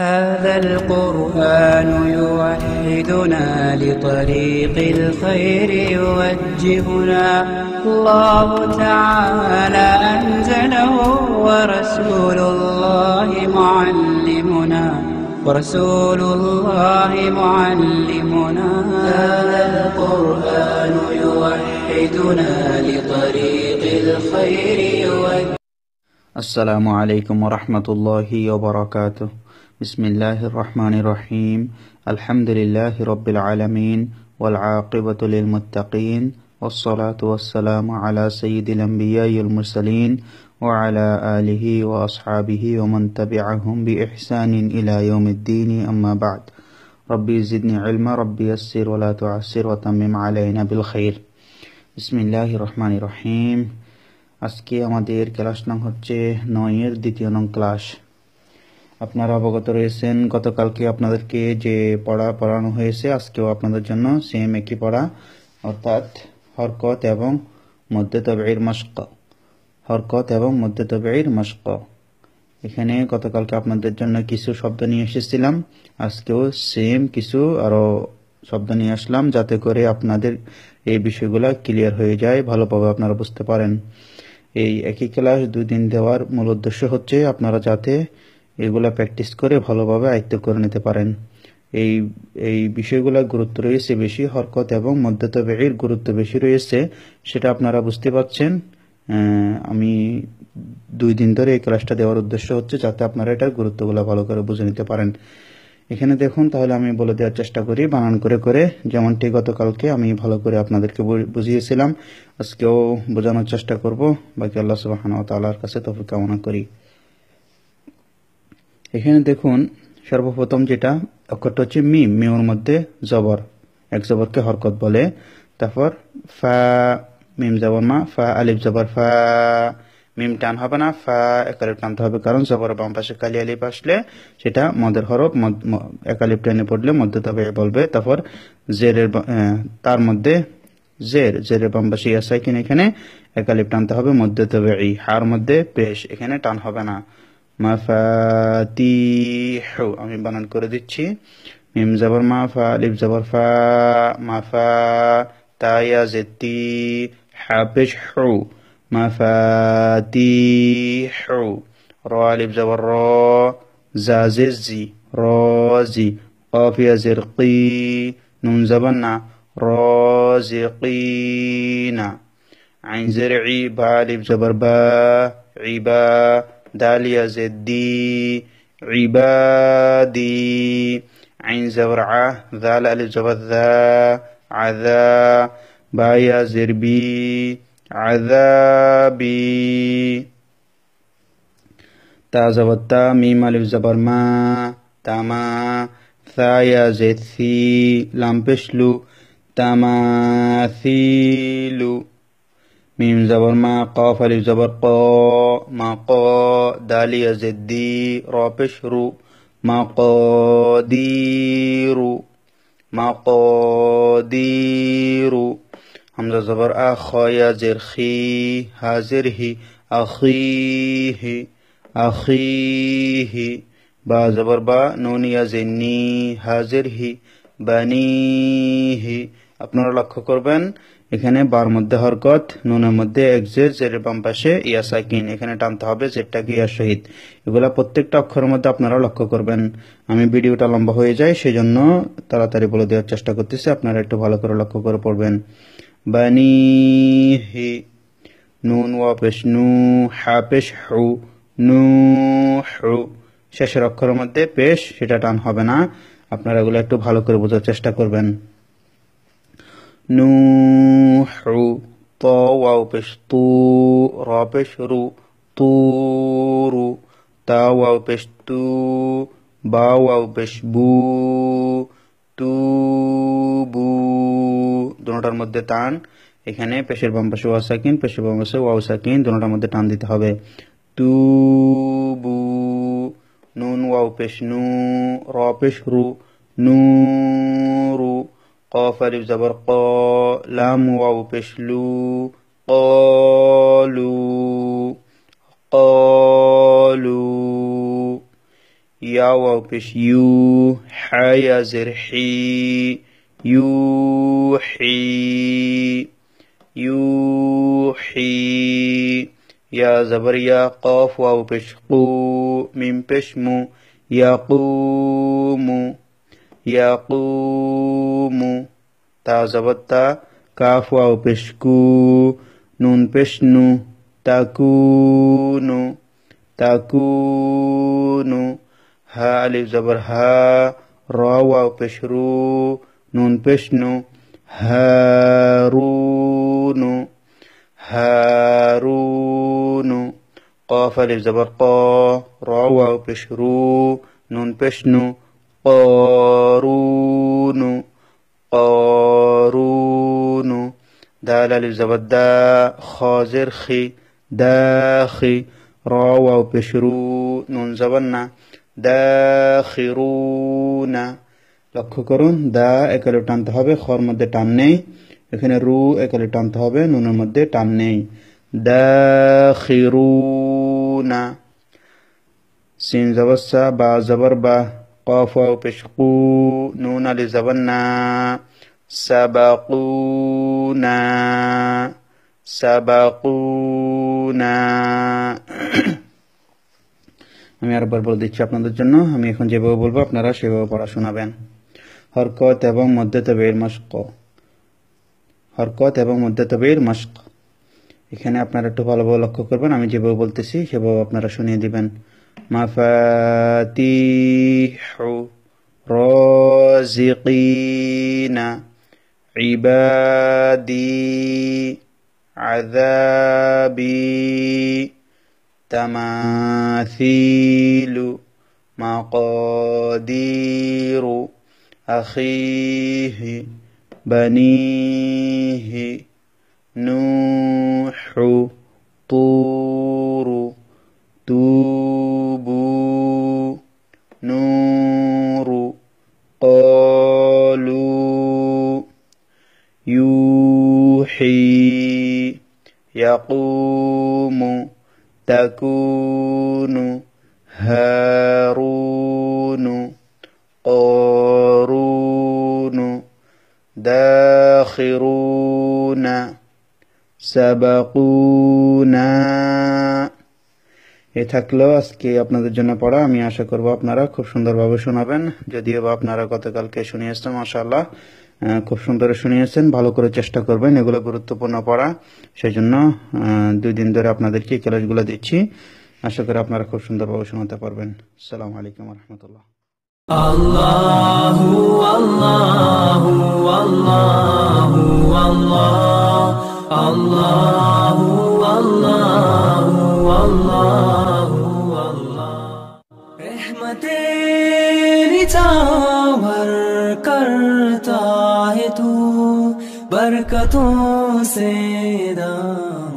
هذا القرآن يوحدنا لطريق الخير يوجهنا الله تعالى أنزله ورسول الله معلمنا ورسول الله معلمنا هذا القرآن يوحدنا لطريق الخير يوجهنا السلام عليكم ورحمة الله وبركاته بسم الله الرحمن الرحيم الحمد لله رب العالمين والعاقبة للمتقين والصلاة والسلام على سيد الأنبياء المرسلين وعلى آله وأصحابه ومن تبعهم بإحسان إلى يوم الدين أما بعد ربي زدني علما ربي يسر ولا تعسر وتمم علينا بالخير بسم الله الرحمن الرحيم আজকে আমাদের ক্লাস নং হচ্ছে নয়ের দ্বিতীয় নং ক্লাস আপনারা অবগত রয়েছেন গতকালকে আপনাদেরকে যে পড়া পড়ানো হয়েছে আজকেও আপনাদের জন্য সেম একই পড়া অর্থাৎ হরকত এবং মধ্য তবের মস্ক হরকত এবং মধ্য তবের মস্ক এখানে গতকালকে আপনাদের জন্য কিছু শব্দ নিয়ে এসেছিলাম আজকেও সেম কিছু আরও শব্দ নিয়ে আসলাম যাতে করে আপনাদের এই বিষয়গুলো ক্লিয়ার হয়ে যায় ভালোভাবে আপনারা বুঝতে পারেন এই একই ক্লাস দুদিন দেওয়ার মূল উদ্দেশ্য হচ্ছে আপনারা যাতে এগুলো প্র্যাকটিস করে ভালোভাবে আয়ত্ত করে নিতে পারেন এই এই বিষয়গুলোর গুরুত্ব রয়েছে বেশি হরকত এবং মধ্যতবের গুরুত্ব বেশি রয়েছে সেটা আপনারা বুঝতে পারছেন আমি দুই দিন ধরে এই ক্লাসটা দেওয়ার উদ্দেশ্য হচ্ছে যাতে আপনারা এটার গুরুত্বগুলো ভালো করে বুঝে নিতে পারেন এখানে দেখুন তাহলে আমি বলে দেওয়ার চেষ্টা করি বানান করে করে যেমনটি গতকালকে আমি ভালো করে আপনাদেরকে বুঝিয়েছিলাম আজকেও বোঝানোর চেষ্টা করব বাকি আল্লাহ সুবাহ তালার কাছে তফিক কামনা করি এখানে দেখুন সর্বপ্রথম যেটা অক্ষরটা হচ্ছে মি মিউর মধ্যে জবর এক জবরকে হরকত বলে তারপর ফা মিম জবর মা ফা আলিফ জবর ফা মিম টান হবে না ফা একালিপ টানতে হবে কারণ জবর বাম পাশে কালি আলিফ আসলে সেটা মদের হরফ একালিপ টানে পড়লে মধ্য তবে বলবে তারপর জেরের তার মধ্যে জের জের বাম পাশে কিনে এখানে একালিপ টানতে হবে মধ্য তবে এই হার মধ্যে পেশ এখানে টান হবে না مفاتيح أمي بنان করে ميم زبر ما فا لب زبر فا ما فا تايا زتي হাফেজ حو مفاتيح را لب زبر را زاززي رازي قاف زرقي نون زبنا رازقين عين زرعي با لب زبر با عبا داليا زدي عبادي عين زورعة ذال ألف زبر ذا عذا بايا زربي عذابي تا زبطا ميم ألف زبر ما تاما ثايا زيثي لامبشلو تماثيل میم زبر ما قاف زبر قا قا ما دالی زدی رو ماکی روکا جرخر ہخ آخ بر نظر نی حاضر ہی اخی اخی ہی ہی ہی ہی با با زبر زنی حاضر آپ لکھن এখানে বার মধ্যে হরকত নুনের মধ্যে একজের জেরের বাম পাশে ইয়া সাকিন এখানে টানতে হবে কি ইয়া শহীদ এগুলা প্রত্যেকটা অক্ষরের মধ্যে আপনারা লক্ষ্য করবেন আমি ভিডিওটা লম্বা হয়ে যায় সেই জন্য তাড়াতাড়ি বলে দেওয়ার চেষ্টা করতেছি আপনারা একটু ভালো করে লক্ষ্য করে পড়বেন বানি হি নুন ওয়াপেশ নু হাপেশ হু নু হু শেষের অক্ষরের মধ্যে পেশ সেটা টান হবে না আপনারা এগুলো একটু ভালো করে বোঝার চেষ্টা করবেন นู흐 طاو و پشتو رابشرو تور طاو و پشتو باو و پشبو تو بو دونوںটার মধ্যে টান এখানে পেশের বাম পাশে ওয়া ساکিন পেশের বাম পাশে ওয়া ساکিন دونوںটার মধ্যে টান দিতে হবে তু بو নুন ওয়া পেশ নউ রাপেশরু নউ الف زبر قا لام واو بشلو قالوا قالوا يا واو بش يو حيا زرحي يوحي يوحي يا زبر يا قاف واو بش قو من بشمو يقوم يقوم تا زبطة كاف واو بشكو نون بشنو تكون تكون ها ألف زبر ها را واو بشرو نون بشنو هارون هارون قاف ألف زبر قا را واو بشرو نون بشنو قارون قارون دال زبدا خازر خي داخي راو او پشرو نون زبنا داخرون লক্ষ্য করুন দা একালে টানতে হবে খর মধ্যে টান নেই এখানে রু একালে টানতে হবে নুনের মধ্যে টান নেই দাখিরুনা সিন জবসা বা জবর বা قاف واو پشقو نون لزبنا سبقونا سبقونا আমি আরেকবার বলে দিচ্ছি আপনাদের জন্য আমি এখন যেভাবে বলবো আপনারা সেভাবে পড়া শোনাবেন হরকত এবং মধ্যতবের মস্ক হরকত এবং মধ্যতবের মস্ক এখানে আপনারা একটু ভালোভাবে লক্ষ্য করবেন আমি যেভাবে বলতেছি সেভাবে আপনারা শুনিয়ে দিবেন مفاتيح رازقين عبادي عذابي تماثيل مقادير أخيه بنيه نوح طول يقوم تكون هارون قارون داخرون سبقونا এ থাকলো আজকে আপনাদের জন্য পড়া আমি আশা করব আপনারা খুব সুন্দরভাবে শোনাবেন যদিও বা আপনারা গতকালকে শুনিয়েছেন মাসা আল্লাহ খুব সুন্দর শুনিয়েছেন ভালো করে চেষ্টা করবেন এগুলো গুরুত্বপূর্ণ পড়া সেই জন্য দুই দিন ধরে আপনাদেরকে ক্লাসগুলো দিচ্ছি আশা করি আপনারা খুব সুন্দরভাবে শোনাতে পারবেন সালাম আলাইকুম রহমতুল্লাহ الله الله الله हरकतों से ना